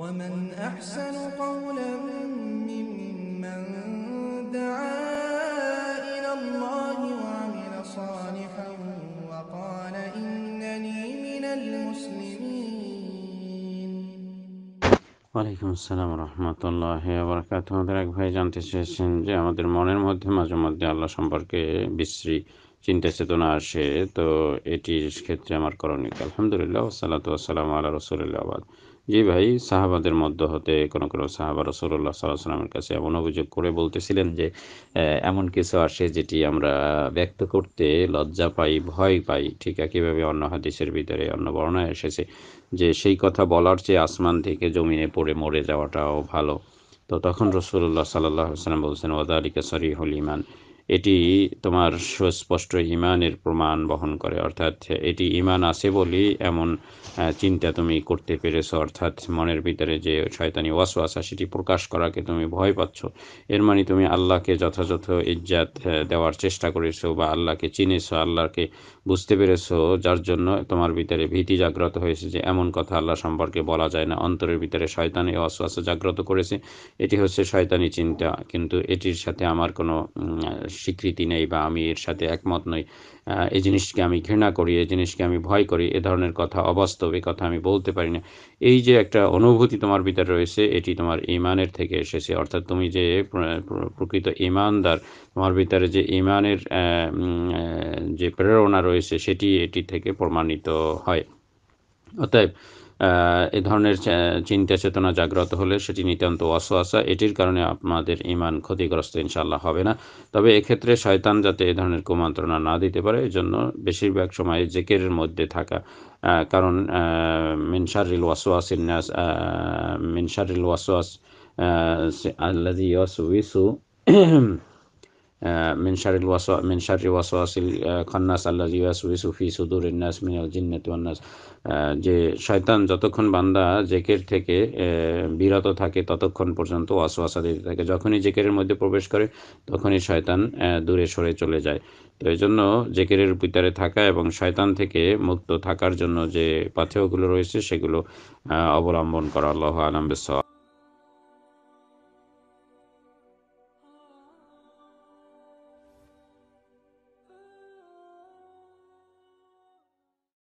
ومن أحسن قولا ممن دعا إلى الله وعمل صالحا وقال إنني من المسلمين আমাদের এক ভাই জানতে চেয়েছেন যে আমাদের মনের মধ্যে মাঝে মধ্যে আল্লাহ সম্পর্কে বিশ্রী চিন্তা চেতনা আসে তো এটির ক্ষেত্রে আমার করণীয় আলহামদুলিল্লাহ সালাত আসসালাম আল্লাহ রসুলিল্লাহ জি ভাই সাহাবাদের মধ্য হতে কোনো কোনো সাহাবা রসুল্লাহ সাল্লামের কাছে এমন অভিযোগ করে বলতেছিলেন যে এমন কিছু আসে যেটি আমরা ব্যক্ত করতে লজ্জা পাই ভয় পাই ঠিক একইভাবে অন্য হাদিসের ভিতরে অন্য বর্ণায় এসেছে যে সেই কথা বলার চেয়ে আসমান থেকে জমিনে পড়ে মরে যাওয়াটাও ভালো তো তখন রসুল্লাহ সাল্লাহ সাল্লাম বলছেন ওদা আলিকা সরি হলিমান এটি তোমার সুস্পষ্ট ইমানের প্রমাণ বহন করে অর্থাৎ এটি ইমান আছে বলেই এমন চিন্তা তুমি করতে পেরেছো অর্থাৎ মনের ভিতরে যে শয়তানি ওয়াসওয়াসা সেটি প্রকাশ করাকে তুমি ভয় পাচ্ছ এর মানে তুমি আল্লাহকে যথাযথ ইজ্জাত দেওয়ার চেষ্টা করেছো বা আল্লাহকে চিনেছো আল্লাহকে বুঝতে পেরেছো যার জন্য তোমার ভিতরে ভীতি জাগ্রত হয়েছে যে এমন কথা আল্লাহ সম্পর্কে বলা যায় না অন্তরের ভিতরে শয়তানি ওয়াসওয়াসা জাগ্রত করেছে এটি হচ্ছে শয়তানি চিন্তা কিন্তু এটির সাথে আমার কোনো স্বীকৃতি নেই বা আমি এর সাথে একমত নই এই জিনিসকে আমি ঘৃণা করি এই জিনিসকে আমি ভয় করি এ ধরনের কথা অবাস্তব এ কথা আমি বলতে পারি না এই যে একটা অনুভূতি তোমার ভিতরে রয়েছে এটি তোমার ইমানের থেকে এসেছে অর্থাৎ তুমি যে প্রকৃত ইমানদার তোমার ভিতরে যে ইমানের যে প্রেরণা রয়েছে সেটি এটি থেকে প্রমাণিত হয় অতএব এ ধরনের চিন্তা চেতনা জাগ্রত হলে সেটি নিতান্ত অসোয়াশা এটির কারণে আপনাদের ইমান ক্ষতিগ্রস্ত ইনশাল্লাহ হবে না তবে এক্ষেত্রে শয়তান যাতে এ ধরনের কুমন্ত্রণা না দিতে পারে এজন্য বেশিরভাগ সময় জেকের মধ্যে থাকা কারণ মিনসারিল ওয়াসোয়াস ইন্যাস মিনসারিল ওয়াসোয়াস আল্লাহ ইয়াসু من شر الوسو من شر وسواس الخناس الذي يوسوس في صدور الناس من الجنة والناس যে শয়তান যতক্ষণ বান্দা জেকের থেকে বিরত থাকে ততক্ষণ পর্যন্ত অসুয়াসা দিতে থাকে যখনই জেকেরের মধ্যে প্রবেশ করে তখনই শয়তান দূরে সরে চলে যায় তো এই জন্য জেকেরের ভিতরে থাকা এবং শয়তান থেকে মুক্ত থাকার জন্য যে পাথেয়গুলো রয়েছে সেগুলো অবলম্বন করা আল্লাহ আলম